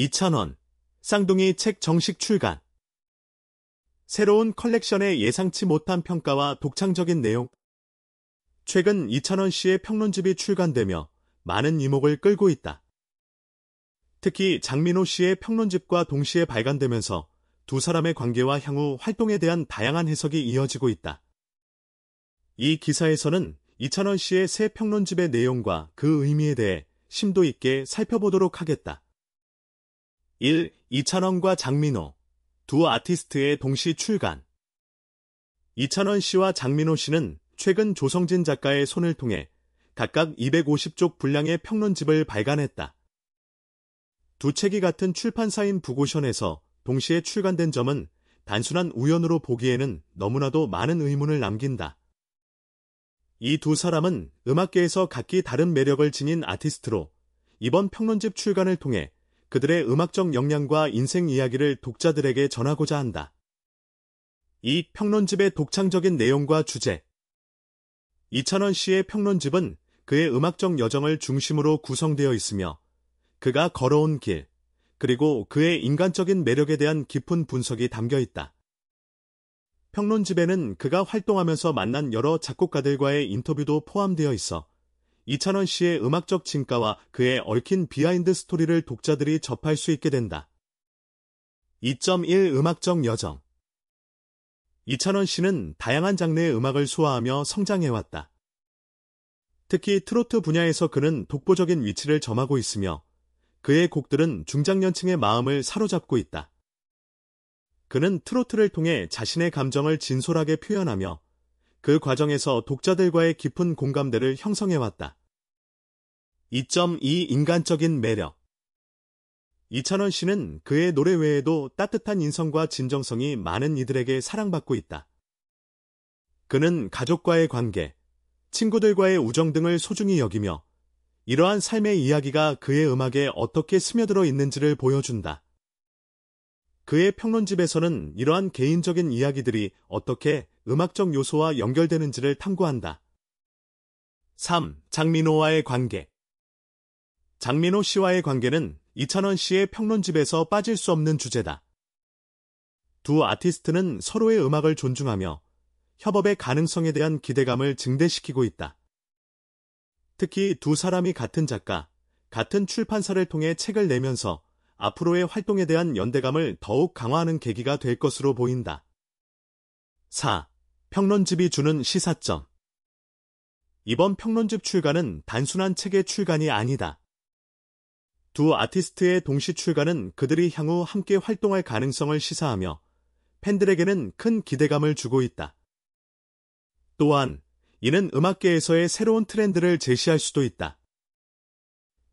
2,000원. 쌍둥이 책 정식 출간. 새로운 컬렉션의 예상치 못한 평가와 독창적인 내용. 최근 이찬원 씨의 평론집이 출간되며 많은 이목을 끌고 있다. 특히 장민호 씨의 평론집과 동시에 발간되면서 두 사람의 관계와 향후 활동에 대한 다양한 해석이 이어지고 있다. 이 기사에서는 이찬원 씨의 새 평론집의 내용과 그 의미에 대해 심도 있게 살펴보도록 하겠다. 1. 이찬원과 장민호 두 아티스트의 동시 출간 이찬원 씨와 장민호 씨는 최근 조성진 작가의 손을 통해 각각 250쪽 분량의 평론집을 발간했다. 두 책이 같은 출판사인 부고션에서 동시에 출간된 점은 단순한 우연으로 보기에는 너무나도 많은 의문을 남긴다. 이 두 사람은 음악계에서 각기 다른 매력을 지닌 아티스트로 이번 평론집 출간을 통해 그들의 음악적 역량과 인생 이야기를 독자들에게 전하고자 한다. 이 평론집의 독창적인 내용과 주제 이찬원 씨의 평론집은 그의 음악적 여정을 중심으로 구성되어 있으며 그가 걸어온 길, 그리고 그의 인간적인 매력에 대한 깊은 분석이 담겨 있다. 평론집에는 그가 활동하면서 만난 여러 작곡가들과의 인터뷰도 포함되어 있어 이찬원 씨의 음악적 진가와 그의 얽힌 비하인드 스토리를 독자들이 접할 수 있게 된다. 2.1 음악적 여정 이찬원 씨는 다양한 장르의 음악을 소화하며 성장해왔다. 특히 트로트 분야에서 그는 독보적인 위치를 점하고 있으며 그의 곡들은 중장년층의 마음을 사로잡고 있다. 그는 트로트를 통해 자신의 감정을 진솔하게 표현하며 그 과정에서 독자들과의 깊은 공감대를 형성해왔다. 2.2 인간적인 매력 이찬원 씨는 그의 노래 외에도 따뜻한 인성과 진정성이 많은 이들에게 사랑받고 있다. 그는 가족과의 관계, 친구들과의 우정 등을 소중히 여기며 이러한 삶의 이야기가 그의 음악에 어떻게 스며들어 있는지를 보여준다. 그의 평론집에서는 이러한 개인적인 이야기들이 어떻게 음악적 요소와 연결되는지를 탐구한다. 3. 장민호와의 관계 장민호 씨와의 관계는 이찬원 씨의 평론집에서 빠질 수 없는 주제다. 두 아티스트는 서로의 음악을 존중하며 협업의 가능성에 대한 기대감을 증대시키고 있다. 특히 두 사람이 같은 작가, 같은 출판사를 통해 책을 내면서 앞으로의 활동에 대한 연대감을 더욱 강화하는 계기가 될 것으로 보인다. 4. 평론집이 주는 시사점 이번 평론집 출간은 단순한 책의 출간이 아니다. 두 아티스트의 동시 출간은 그들이 향후 함께 활동할 가능성을 시사하며 팬들에게는 큰 기대감을 주고 있다. 또한 이는 음악계에서의 새로운 트렌드를 제시할 수도 있다.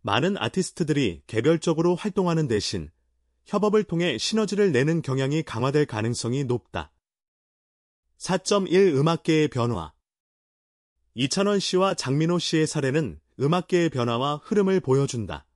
많은 아티스트들이 개별적으로 활동하는 대신 협업을 통해 시너지를 내는 경향이 강화될 가능성이 높다. 4.1 음악계의 변화 이찬원 씨와 장민호 씨의 사례는 음악계의 변화와 흐름을 보여준다.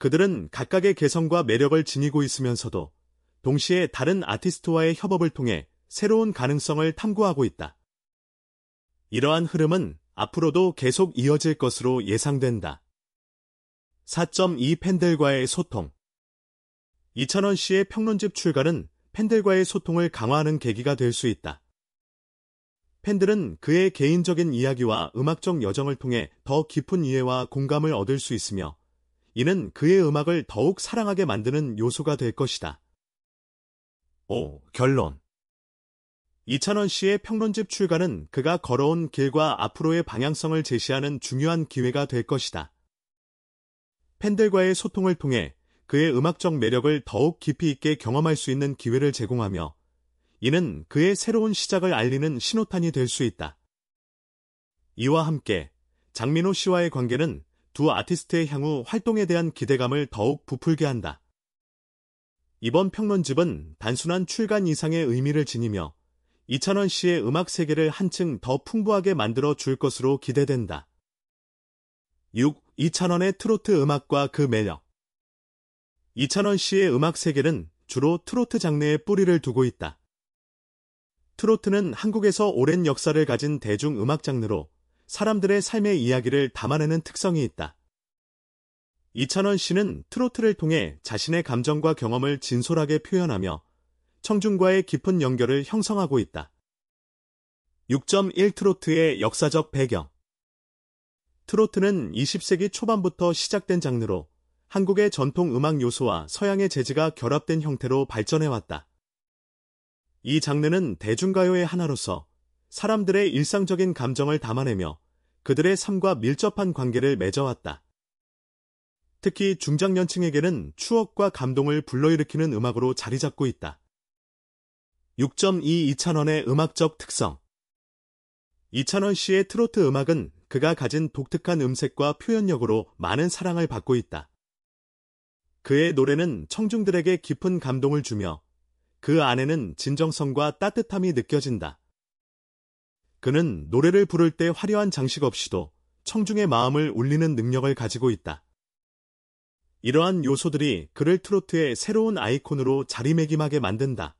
그들은 각각의 개성과 매력을 지니고 있으면서도 동시에 다른 아티스트와의 협업을 통해 새로운 가능성을 탐구하고 있다. 이러한 흐름은 앞으로도 계속 이어질 것으로 예상된다. 4.2 팬들과의 소통 이천원 씨의 평론집 출간은 팬들과의 소통을 강화하는 계기가 될 수 있다. 팬들은 그의 개인적인 이야기와 음악적 여정을 통해 더 깊은 이해와 공감을 얻을 수 있으며 이는 그의 음악을 더욱 사랑하게 만드는 요소가 될 것이다. 5. 결론 이찬원 씨의 평론집 출간은 그가 걸어온 길과 앞으로의 방향성을 제시하는 중요한 기회가 될 것이다. 팬들과의 소통을 통해 그의 음악적 매력을 더욱 깊이 있게 경험할 수 있는 기회를 제공하며 이는 그의 새로운 시작을 알리는 신호탄이 될 수 있다. 이와 함께 장민호 씨와의 관계는 두 아티스트의 향후 활동에 대한 기대감을 더욱 부풀게 한다. 이번 평론집은 단순한 출간 이상의 의미를 지니며 이찬원 씨의 음악 세계를 한층 더 풍부하게 만들어 줄 것으로 기대된다. 6. 이찬원의 트로트 음악과 그 매력 이찬원 씨의 음악 세계는 주로 트로트 장르에 뿌리를 두고 있다. 트로트는 한국에서 오랜 역사를 가진 대중음악 장르로 사람들의 삶의 이야기를 담아내는 특성이 있다. 이찬원 씨는 트로트를 통해 자신의 감정과 경험을 진솔하게 표현하며 청중과의 깊은 연결을 형성하고 있다. 6.1 트로트의 역사적 배경 트로트는 20세기 초반부터 시작된 장르로 한국의 전통 음악 요소와 서양의 재즈가 결합된 형태로 발전해왔다. 이 장르는 대중가요의 하나로서 사람들의 일상적인 감정을 담아내며 그들의 삶과 밀접한 관계를 맺어왔다. 특히 중장년층에게는 추억과 감동을 불러일으키는 음악으로 자리잡고 있다. 6.2 이찬원의 음악적 특성 이찬원 씨의 트로트 음악은 그가 가진 독특한 음색과 표현력으로 많은 사랑을 받고 있다. 그의 노래는 청중들에게 깊은 감동을 주며 그 안에는 진정성과 따뜻함이 느껴진다. 그는 노래를 부를 때 화려한 장식 없이도 청중의 마음을 울리는 능력을 가지고 있다. 이러한 요소들이 그를 트로트의 새로운 아이콘으로 자리매김하게 만든다.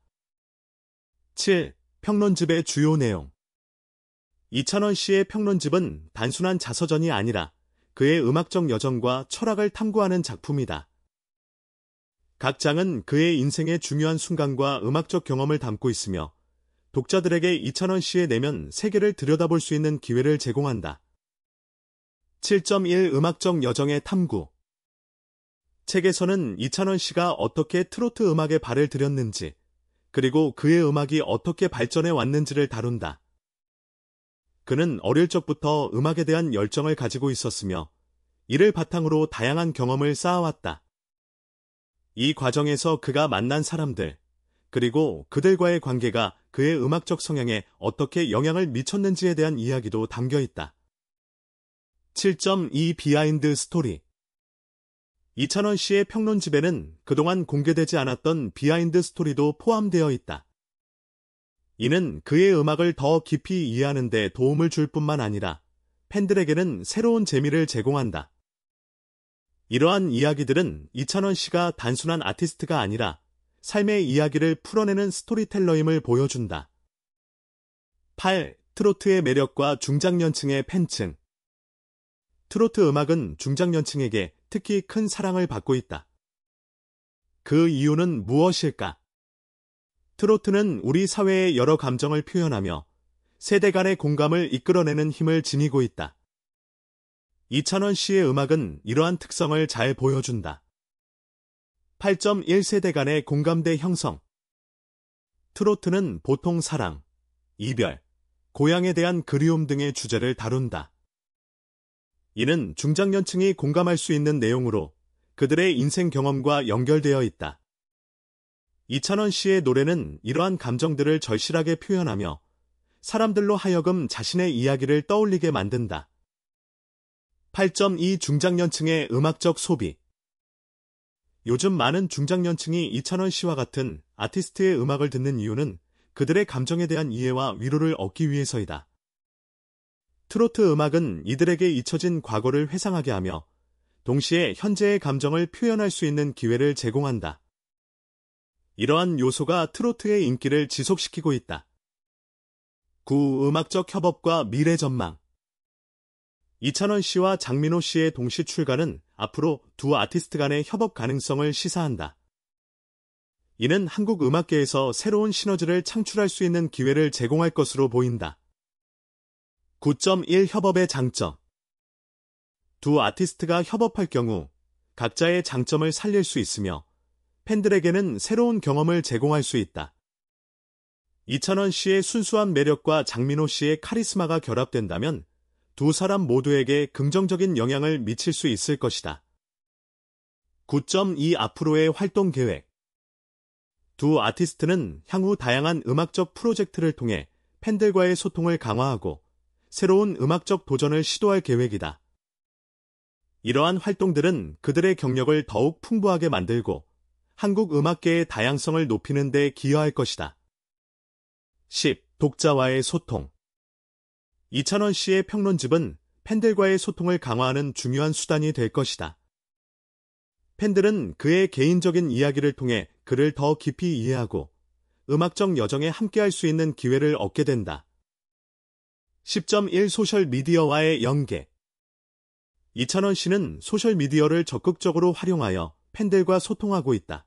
7. 평론집의 주요 내용 이찬원 씨의 평론집은 단순한 자서전이 아니라 그의 음악적 여정과 철학을 탐구하는 작품이다. 각 장은 그의 인생의 중요한 순간과 음악적 경험을 담고 있으며 독자들에게 2,000원씨에 내면 세계를 들여다볼 수 있는 기회를 제공한다. 7.1 음악적 여정의 탐구 책에서는 이찬원 씨가 어떻게 트로트 음악에 발을 들였는지, 그리고 그의 음악이 어떻게 발전해 왔는지를 다룬다. 그는 어릴 적부터 음악에 대한 열정을 가지고 있었으며, 이를 바탕으로 다양한 경험을 쌓아왔다. 이 과정에서 그가 만난 사람들, 그리고 그들과의 관계가 그의 음악적 성향에 어떻게 영향을 미쳤는지에 대한 이야기도 담겨 있다. 7.2 비하인드 스토리 이찬원 씨의 평론집에는 그동안 공개되지 않았던 비하인드 스토리도 포함되어 있다. 이는 그의 음악을 더 깊이 이해하는 데 도움을 줄 뿐만 아니라 팬들에게는 새로운 재미를 제공한다. 이러한 이야기들은 이찬원 씨가 단순한 아티스트가 아니라 삶의 이야기를 풀어내는 스토리텔러임을 보여준다. 8. 트로트의 매력과 중장년층의 팬층 트로트 음악은 중장년층에게 특히 큰 사랑을 받고 있다. 그 이유는 무엇일까? 트로트는 우리 사회의 여러 감정을 표현하며 세대 간의 공감을 이끌어내는 힘을 지니고 있다. 이찬원 씨의 음악은 이러한 특성을 잘 보여준다. 8.1세대 간의 공감대 형성. 트로트는 보통 사랑, 이별, 고향에 대한 그리움 등의 주제를 다룬다. 이는 중장년층이 공감할 수 있는 내용으로 그들의 인생 경험과 연결되어 있다. 이찬원 씨의 노래는 이러한 감정들을 절실하게 표현하며 사람들로 하여금 자신의 이야기를 떠올리게 만든다. 8.2 중장년층의 음악적 소비 요즘 많은 중장년층이 이찬원 씨와 같은 아티스트의 음악을 듣는 이유는 그들의 감정에 대한 이해와 위로를 얻기 위해서이다. 트로트 음악은 이들에게 잊혀진 과거를 회상하게 하며 동시에 현재의 감정을 표현할 수 있는 기회를 제공한다. 이러한 요소가 트로트의 인기를 지속시키고 있다. 구 음악적 협업과 미래 전망 이찬원 씨와 장민호 씨의 동시 출간은 앞으로 두 아티스트 간의 협업 가능성을 시사한다. 이는 한국 음악계에서 새로운 시너지를 창출할 수 있는 기회를 제공할 것으로 보인다. 9.1 협업의 장점 두 아티스트가 협업할 경우 각자의 장점을 살릴 수 있으며 팬들에게는 새로운 경험을 제공할 수 있다. 이찬원 씨의 순수한 매력과 장민호 씨의 카리스마가 결합된다면 두 사람 모두에게 긍정적인 영향을 미칠 수 있을 것이다. 9.2 앞으로의 활동 계획 두 아티스트는 향후 다양한 음악적 프로젝트를 통해 팬들과의 소통을 강화하고 새로운 음악적 도전을 시도할 계획이다. 이러한 활동들은 그들의 경력을 더욱 풍부하게 만들고 한국 음악계의 다양성을 높이는 데 기여할 것이다. 10. 독자와의 소통 이찬원 씨의 평론집은 팬들과의 소통을 강화하는 중요한 수단이 될 것이다. 팬들은 그의 개인적인 이야기를 통해 그를 더 깊이 이해하고 음악적 여정에 함께할 수 있는 기회를 얻게 된다. 10.1 소셜미디어와의 연계 이찬원 씨는 소셜미디어를 적극적으로 활용하여 팬들과 소통하고 있다.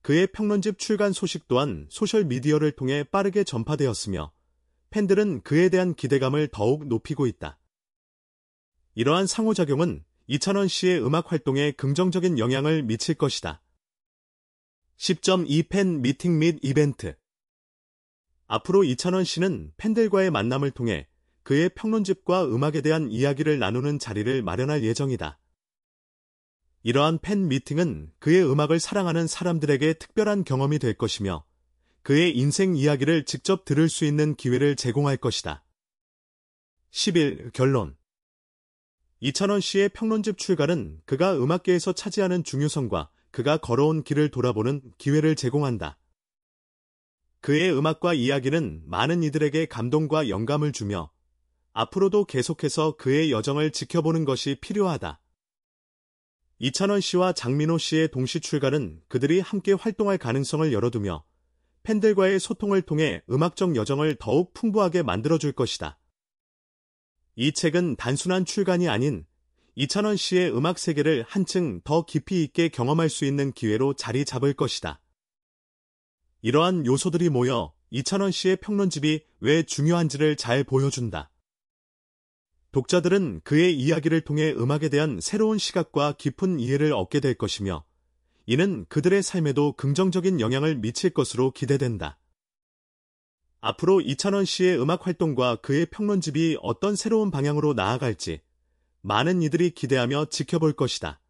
그의 평론집 출간 소식 또한 소셜미디어를 통해 빠르게 전파되었으며 팬들은 그에 대한 기대감을 더욱 높이고 있다. 이러한 상호작용은 이찬원 씨의 음악 활동에 긍정적인 영향을 미칠 것이다. 10.2 팬 미팅 및 이벤트 앞으로 이찬원 씨는 팬들과의 만남을 통해 그의 평론집과 음악에 대한 이야기를 나누는 자리를 마련할 예정이다. 이러한 팬 미팅은 그의 음악을 사랑하는 사람들에게 특별한 경험이 될 것이며 그의 인생 이야기를 직접 들을 수 있는 기회를 제공할 것이다. 11. 결론 이찬원 씨의 평론집 출간은 그가 음악계에서 차지하는 중요성과 그가 걸어온 길을 돌아보는 기회를 제공한다. 그의 음악과 이야기는 많은 이들에게 감동과 영감을 주며 앞으로도 계속해서 그의 여정을 지켜보는 것이 필요하다. 이찬원 씨와 장민호 씨의 동시 출간은 그들이 함께 활동할 가능성을 열어두며 팬들과의 소통을 통해 음악적 여정을 더욱 풍부하게 만들어줄 것이다. 이 책은 단순한 출간이 아닌 이찬원 씨의 음악 세계를 한층 더 깊이 있게 경험할 수 있는 기회로 자리 잡을 것이다. 이러한 요소들이 모여 이찬원 씨의 평론집이 왜 중요한지를 잘 보여준다. 독자들은 그의 이야기를 통해 음악에 대한 새로운 시각과 깊은 이해를 얻게 될 것이며 이는 그들의 삶에도 긍정적인 영향을 미칠 것으로 기대된다. 앞으로 이찬원 씨의 음악 활동과 그의 평론집이 어떤 새로운 방향으로 나아갈지 많은 이들이 기대하며 지켜볼 것이다.